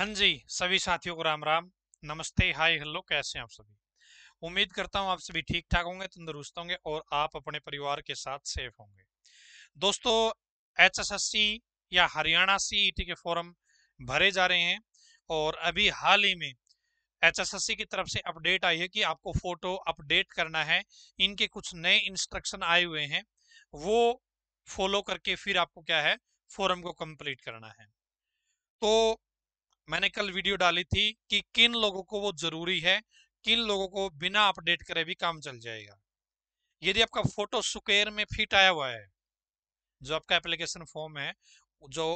हाँ जी सभी साथियों को राम राम नमस्ते हाय हेलो कैसे हैं आप सभी उम्मीद करता हूं आप सभी ठीक ठाक होंगे तंदुरुस्त होंगे और आप अपने परिवार के साथ सेफ होंगे दोस्तों एच एस एस सी या हरियाणा सी टी e के फॉर्म भरे जा रहे हैं और अभी हाल ही में एच एस एस सी की तरफ से अपडेट आई है कि आपको फोटो अपडेट करना है इनके कुछ नए इंस्ट्रक्शन आए हुए हैं वो फॉलो करके फिर आपको क्या है फॉरम को कम्प्लीट करना है तो मैंने कल वीडियो डाली थी कि किन लोगों को वो जरूरी है किन लोगों को बिना अपडेट करे भी काम चल जाएगा यदि आपका फोटो सुकेर में फिट आया हुआ है जो आपका एप्लीकेशन फॉर्म है जो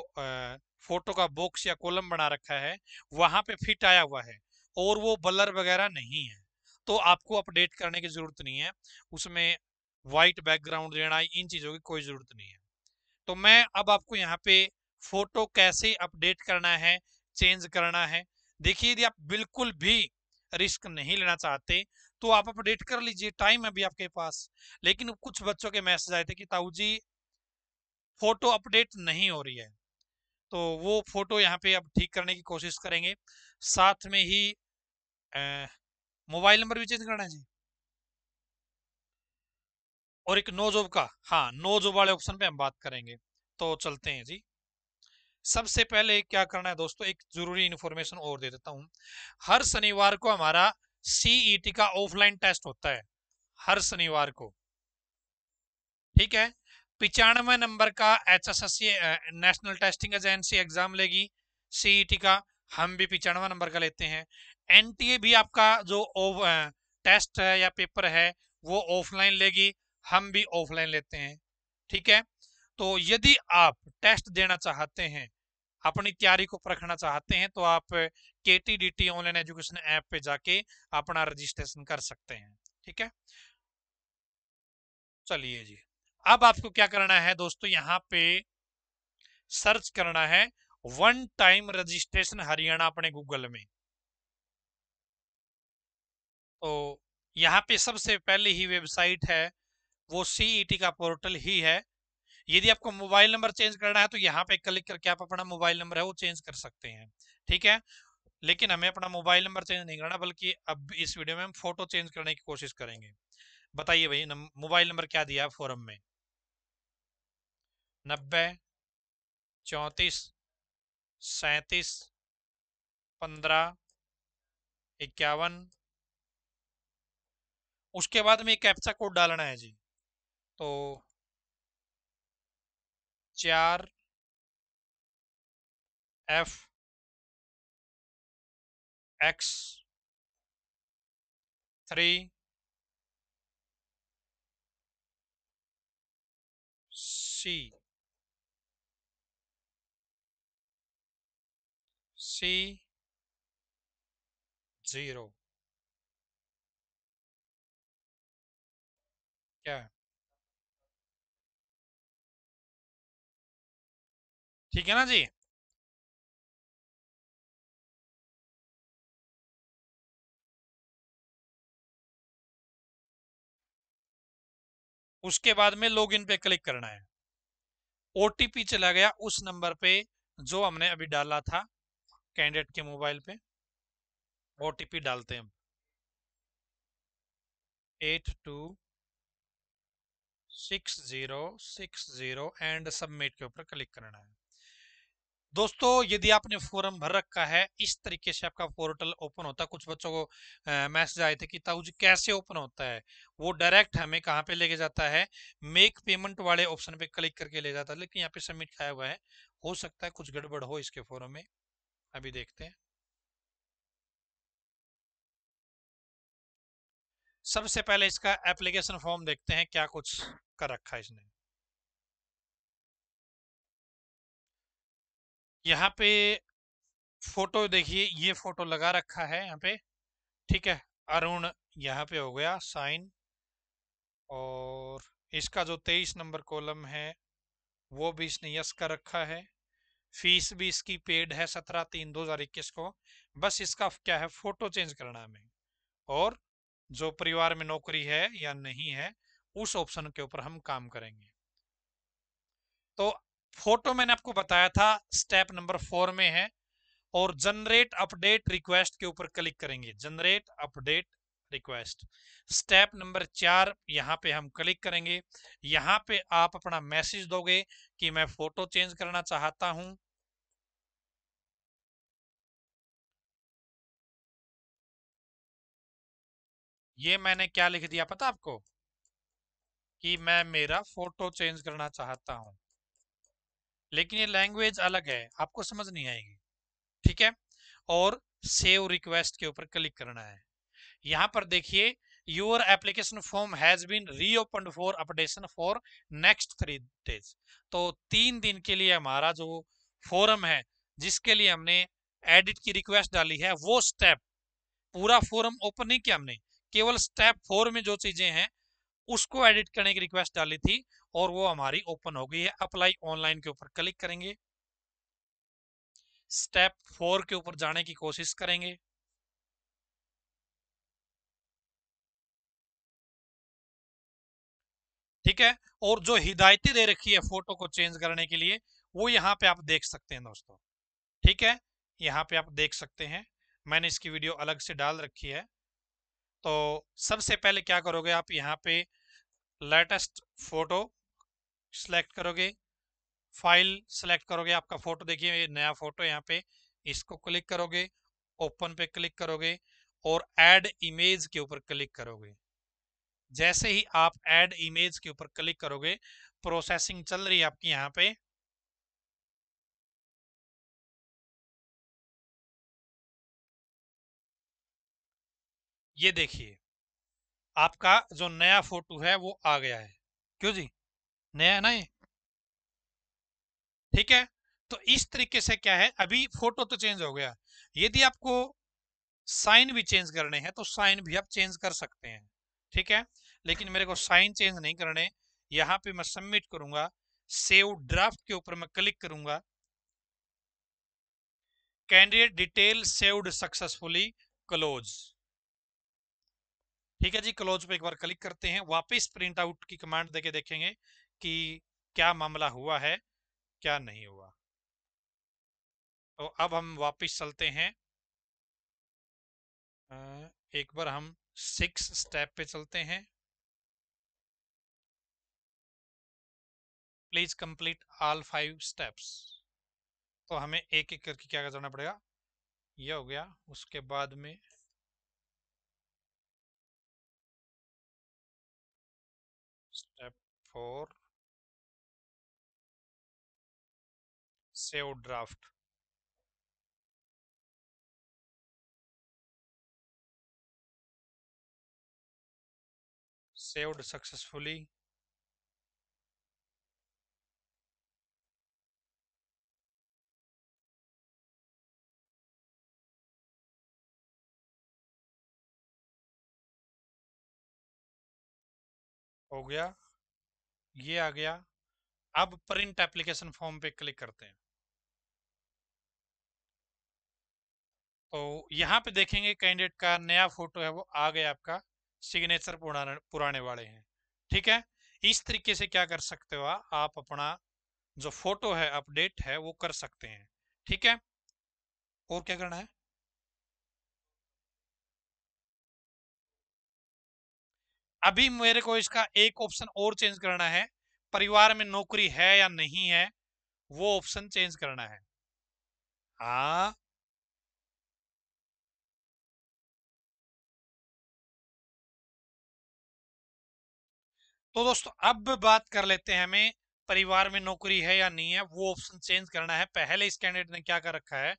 फोटो का बॉक्स या कॉलम बना रखा है वहां पे फिट आया हुआ है और वो बलर वगैरह नहीं है तो आपको अपडेट करने की जरूरत नहीं है उसमें व्हाइट बैकग्राउंड देना इन चीज़ों की कोई ज़रूरत नहीं है तो मैं अब आपको यहाँ पे फोटो कैसे अपडेट करना है चेंज करना है देखिए यदि आप बिल्कुल भी रिस्क नहीं लेना चाहते तो आप अपडेट कर लीजिए टाइम अभी आपके पास लेकिन कुछ बच्चों के मैसेज आए थे कि ताऊ जी फोटो अपडेट नहीं हो रही है तो वो फोटो यहाँ पे अब ठीक करने की कोशिश करेंगे साथ में ही मोबाइल नंबर भी चेंज करना है जी और एक नो जॉब का हाँ नो जॉब वाले ऑप्शन पे हम बात करेंगे तो चलते हैं जी सबसे पहले क्या करना है दोस्तों एक जरूरी इन्फॉर्मेशन और दे देता हूं हर शनिवार को हमारा सीईटी e का ऑफलाइन टेस्ट होता है हर शनिवार को ठीक है पिचानवे नंबर का H S S C national testing agency exam लेगी सीईटी e का हम भी पिचानवे नंबर का लेते हैं एनटीए भी आपका जो टेस्ट है या पेपर है वो ऑफलाइन लेगी हम भी ऑफलाइन लेते हैं ठीक है तो यदि आप टेस्ट देना चाहते हैं अपनी तैयारी को परखना चाहते हैं तो आप के T D T online education app पे जाके अपना रजिस्ट्रेशन कर सकते हैं ठीक है चलिए जी अब आपको क्या करना है दोस्तों यहाँ पे सर्च करना है वन टाइम रजिस्ट्रेशन हरियाणा अपने गूगल में तो यहाँ पे सबसे पहले ही वेबसाइट है वो सीईटी e का पोर्टल ही है यदि आपको मोबाइल नंबर चेंज करना है तो यहाँ पे क्लिक करके आप अपना मोबाइल नंबर है वो चेंज कर सकते हैं ठीक है लेकिन हमें अपना मोबाइल नंबर चेंज नहीं करना बल्कि अब इस वीडियो में हम फोटो चेंज करने की कोशिश करेंगे बताइए भाई मोबाइल नंबर क्या दिया फॉरम में नब्बे चौंतीस सैतीस पंद्रह इक्यावन उसके बाद में कैप्चा कोड डालना है जी तो चार F X three C C zero क्या है ठीक है ना जी उसके बाद में लॉग इन पे क्लिक करना है ओटीपी चला गया उस नंबर पे जो हमने अभी डाला था कैंडिडेट के मोबाइल पे ओटीपी डालते हैं eight two six zero six zero and submit के ऊपर क्लिक करना है दोस्तों यदि आपने फॉर्म भर रखा है इस तरीके से आपका पोर्टल ओपन होता है कुछ बच्चों को मैसेज आए थे कि ताऊ जी कैसे ओपन होता है वो डायरेक्ट हमें कहाँ पे लेके जाता है मेक पेमेंट वाले ऑप्शन पे क्लिक करके ले जाता है लेकिन यहाँ पे सबमिट आया हुआ है हो सकता है कुछ गड़बड़ हो इसके फॉरम में अभी देखते हैं सबसे पहले इसका एप्लीकेशन फॉर्म देखते हैं क्या कुछ कर रखा है इसने यहाँ पे फोटो देखिए ये फोटो लगा रखा है यहाँ पे ठीक है अरुण यहाँ पे हो गया साइन और इसका जो तेईस नंबर कॉलम है वो भी इसने यस कर रखा है फीस भी इसकी पेड है सत्रह तीन दो हजार इक्कीस को बस इसका क्या है फोटो चेंज करना है हमें और जो परिवार में नौकरी है या नहीं है उस ऑप्शन के ऊपर हम काम करेंगे तो फोटो मैंने आपको बताया था स्टेप नंबर फोर में है और जनरेट अपडेट रिक्वेस्ट के ऊपर क्लिक करेंगे generate update request step number चार यहाँ पे हम क्लिक करेंगे यहाँ पे आप अपना मैसेज दोगे कि मैं फोटो चेंज करना चाहता हूं ये मैंने क्या लिख दिया पता आपको कि मैं मेरा फोटो चेंज करना चाहता हूं लेकिन ये लैंग्वेज अलग है आपको समझ नहीं आएगी ठीक है और सेव रिक्वेस्ट के ऊपर क्लिक करना है यहाँ पर देखिए your application form has been reopen for updation for next three days तो तीन दिन के लिए हमारा जो फॉरम है जिसके लिए हमने एडिट की रिक्वेस्ट डाली है वो स्टेप पूरा फॉरम ओपन नहीं किया हमने केवल स्टेप फोर में जो चीजें हैं उसको एडिट करने की रिक्वेस्ट डाली थी और वो हमारी ओपन हो गई है अप्लाई ऑनलाइन के ऊपर क्लिक करेंगे स्टेप फोर के ऊपर जाने की कोशिश करेंगे ठीक है और जो हिदायतें दे रखी है फोटो को चेंज करने के लिए वो यहां पे आप देख सकते हैं दोस्तों ठीक है यहाँ पे आप देख सकते हैं मैंने इसकी वीडियो अलग से डाल रखी है तो सबसे पहले क्या करोगे आप यहाँ पे लेटेस्ट फोटो सेलेक्ट करोगे फाइल सेलेक्ट करोगे आपका फोटो देखिए ये नया फोटो यहाँ पे इसको क्लिक करोगे ओपन पे क्लिक करोगे और ऐड इमेज के ऊपर क्लिक करोगे जैसे ही आप ऐड इमेज के ऊपर क्लिक करोगे प्रोसेसिंग चल रही है आपकी यहाँ पे ये देखिए आपका जो नया फोटो है वो आ गया है क्यों जी नया ना ये ठीक है तो इस तरीके से क्या है अभी फोटो तो चेंज हो गया यदि आपको साइन भी चेंज करने हैं तो साइन भी आप चेंज कर सकते हैं ठीक है लेकिन मेरे को साइन चेंज नहीं करने यहाँ पे मैं सबमिट करूंगा सेव ड्राफ्ट के ऊपर मैं क्लिक करूंगा candidate detail saved successfully close ठीक है जी क्लोज पे एक बार क्लिक करते हैं वापस प्रिंट आउट की कमांड देके देखेंगे कि क्या मामला हुआ है क्या नहीं हुआ तो अब हम वापस चलते हैं एक बार हम सिक्स स्टेप पे चलते हैं please complete all five steps तो हमें एक एक करके क्या करना पड़ेगा यह हो गया उसके बाद में step four saved draft saved successfully हो गया ये आ गया अब प्रिंट एप्लीकेशन फॉर्म पे क्लिक करते हैं तो यहाँ पे देखेंगे कैंडिडेट का नया फोटो है वो आ गया आपका सिग्नेचर पुराने पुराने वाले हैं ठीक है इस तरीके से क्या कर सकते हो आप अपना जो फोटो है अपडेट है वो कर सकते हैं ठीक है और क्या करना है अभी मेरे को इसका एक ऑप्शन और चेंज करना है परिवार में नौकरी है या नहीं है वो ऑप्शन चेंज करना है हाँ तो दोस्तों अब बात कर लेते हैं हमें परिवार में नौकरी है या नहीं है वो ऑप्शन चेंज करना है पहले इस कैंडिडेट ने क्या कर रखा है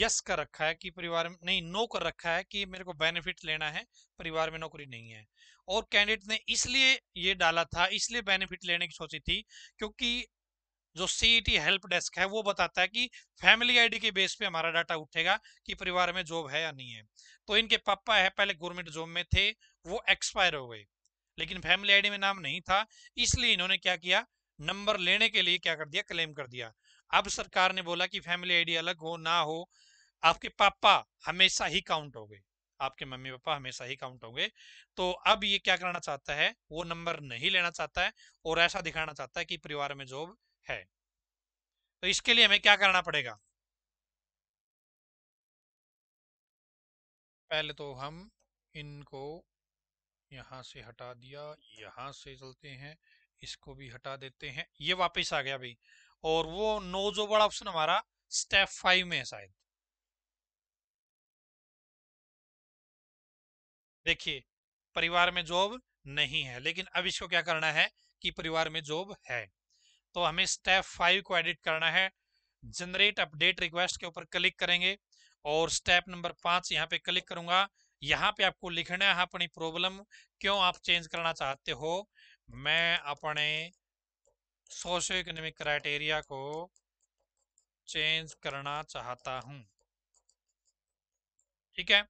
यस कर रखा है कि परिवार में नहीं नो कर रखा है कि मेरे को बेनिफिट लेना है परिवार में नौकरी नहीं है और कैंडिडेट ने इसलिए ये डाला था इसलिए बेनिफिट लेने की सोची थी क्योंकि जो सीई हेल्प डेस्क है वो बताता है कि फैमिली आईडी के बेस पे हमारा डाटा उठेगा कि परिवार में जॉब है या नहीं है तो इनके पापा है पहले गवर्नमेंट जॉब में थे वो एक्सपायर हो गए लेकिन फैमिली आईडी में नाम नहीं था इसलिए इन्होंने क्या किया नंबर लेने के लिए क्या कर दिया क्लेम कर दिया अब सरकार ने बोला कि फैमिली आईडी अलग हो ना हो आपके पापा हमेशा ही काउंट हो गए आपके मम्मी पापा हमेशा ही काउंट होंगे तो अब ये क्या करना चाहता है वो नंबर नहीं लेना चाहता है और ऐसा दिखाना चाहता है कि परिवार में जॉब है तो इसके लिए हमें क्या करना पड़ेगा पहले तो हम इनको यहाँ से हटा दिया यहाँ से चलते हैं इसको भी हटा देते हैं ये वापस आ गया भाई और वो नो जो बड़ा ऑप्शन हमारा स्टेप फाइव में है शायद देखिए परिवार में जॉब नहीं है लेकिन अब इसको क्या करना है कि परिवार में जॉब है तो हमें स्टेप फाइव को एडिट करना है जनरेट अपडेट रिक्वेस्ट के ऊपर क्लिक करेंगे और स्टेप नंबर पांच यहाँ पे क्लिक करूंगा यहाँ पे आपको लिखना है हाँ, अपनी प्रॉब्लम क्यों आप चेंज करना चाहते हो मैं अपने सोशो इकोनॉमिक क्राइटेरिया को चेंज करना चाहता हूं ठीक है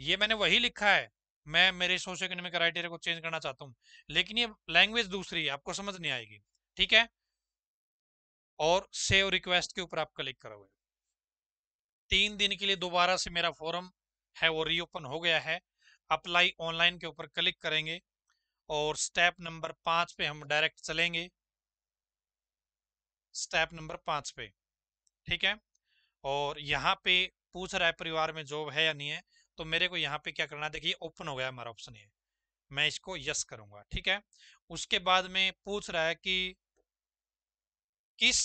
ये मैंने वही लिखा है मैं मेरे सोशो इकोनॉमिक क्राइटेरिया को चेंज करना चाहता हूँ लेकिन ये लैंग्वेज दूसरी है आपको समझ नहीं आएगी ठीक है और सेव रिक्वेस्ट के ऊपर आप क्लिक करोगे तीन दिन के लिए दोबारा से मेरा फॉर्म है वो रीओपन हो गया है अप्लाई ऑनलाइन के ऊपर क्लिक करेंगे और स्टेप नंबर पाँच पे हम डायरेक्ट चलेंगे स्टेप नंबर पाँच पे ठीक है और यहाँ पे पूछ रहा है परिवार में जॉब है या नहीं है तो मेरे को यहाँ पे क्या करना है देखिए ओपन हो गया हमारा ऑप्शन ये मैं इसको यस करूँगा ठीक है उसके बाद में पूछ रहा है कि किस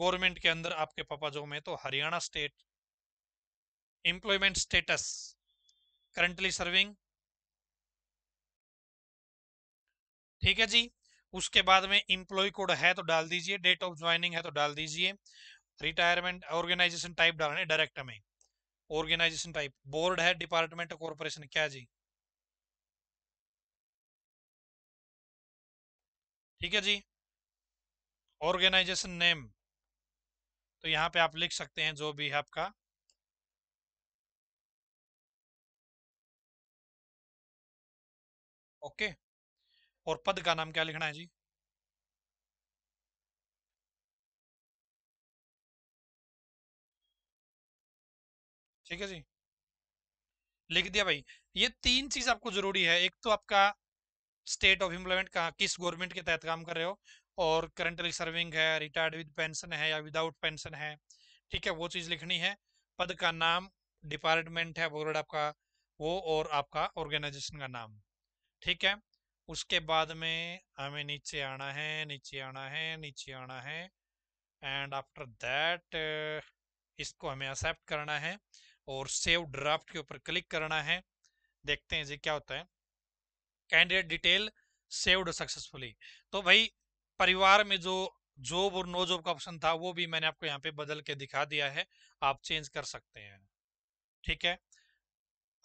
गवर्नमेंट के अंदर आपके पापा जॉब में तो Haryana state employment status currently serving ठीक है जी उसके बाद में इंप्लॉय कोड है तो डाल दीजिए डेट ऑफ ज्वाइनिंग है तो डाल दीजिए रिटायरमेंट ऑर्गेनाइजेशन टाइप डालने डायरेक्ट में ऑर्गेनाइजेशन टाइप बोर्ड है डिपार्टमेंट कॉरपोरेशन क्या जी ठीक है जी ऑर्गेनाइजेशन नेम तो यहां पे आप लिख सकते हैं जो भी है आपका ओके और पद का नाम क्या लिखना है जी ठीक है जी लिख दिया भाई ये तीन चीज आपको जरूरी है एक तो आपका स्टेट ऑफ एम्प्लॉयमेंट कहा किस गवर्नमेंट के तहत काम कर रहे हो और करंटली सर्विंग है रिटायर्ड विद पेंशन है या विदाउट पेंशन है ठीक है वो चीज लिखनी है पद का नाम डिपार्टमेंट है आपका वो और आपका ऑर्गेनाइजेशन का नाम ठीक है उसके बाद में हमें नीचे आना है नीचे आना है नीचे आना है एंड आफ्टर दैट इसको हमें एक्सेप्ट करना है और सेव ड्राफ्ट के ऊपर क्लिक करना है देखते हैं जी क्या होता है कैंडिडेट डिटेल सेव्ड सक्सेसफुली तो भाई परिवार में जो जॉब और नो जॉब का ऑप्शन था वो भी मैंने आपको यहाँ पे बदल के दिखा दिया है आप चेंज कर सकते हैं ठीक है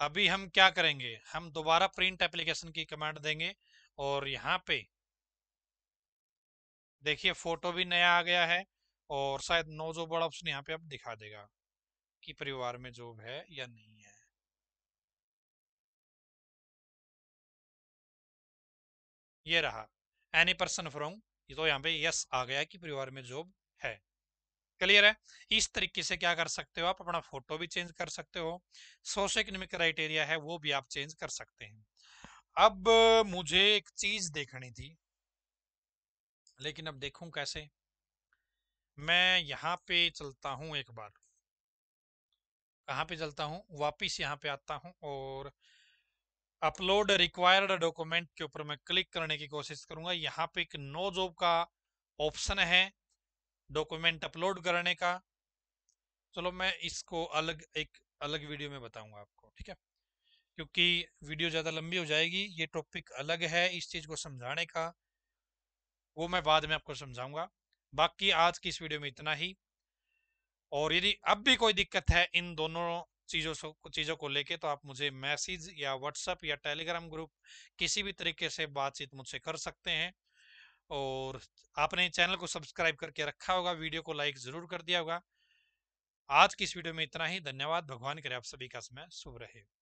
अभी हम क्या करेंगे हम दोबारा प्रिंट एप्लीकेशन की कमांड देंगे और यहाँ पे देखिए फोटो भी नया आ गया है और शायद नो जो बड़ा ऑप्शन यहाँ पे अब दिखा देगा कि परिवार में जॉब है या नहीं है ये रहा एनी पर्सन फ्रॉम ये तो यहाँ पे यस आ गया कि परिवार में जॉब क्लियर है इस तरीके से क्या कर सकते हो आप अपना फोटो भी चेंज कर सकते हो सोशो इकोनॉमिक क्राइटेरिया है वो भी आप चेंज कर सकते हैं अब मुझे एक चीज देखनी थी लेकिन अब देखूं कैसे मैं यहाँ पे चलता हूँ एक बार कहाँ पे चलता हूँ वापिस यहाँ पे आता हूँ और अपलोड रिक्वायर्ड डॉक्यूमेंट के ऊपर मैं क्लिक करने की कोशिश करूंगा यहाँ पे एक नो जॉब का ऑप्शन है डॉक्यूमेंट अपलोड करने का चलो मैं इसको अलग एक अलग वीडियो में बताऊंगा आपको ठीक है क्योंकि वीडियो ज़्यादा लंबी हो जाएगी ये टॉपिक अलग है इस चीज़ को समझाने का वो मैं बाद में आपको समझाऊंगा बाकी आज की इस वीडियो में इतना ही और यदि अब भी कोई दिक्कत है इन दोनों चीज़ों चीज़ों को लेके तो आप मुझे मैसेज या व्हाट्सएप या टेलीग्राम ग्रुप किसी भी तरीके से बातचीत मुझसे कर सकते हैं और आपने चैनल को सब्सक्राइब करके रखा होगा वीडियो को लाइक जरूर कर दिया होगा आज की इस वीडियो में इतना ही धन्यवाद भगवान करे आप सभी का समय शुभ रहे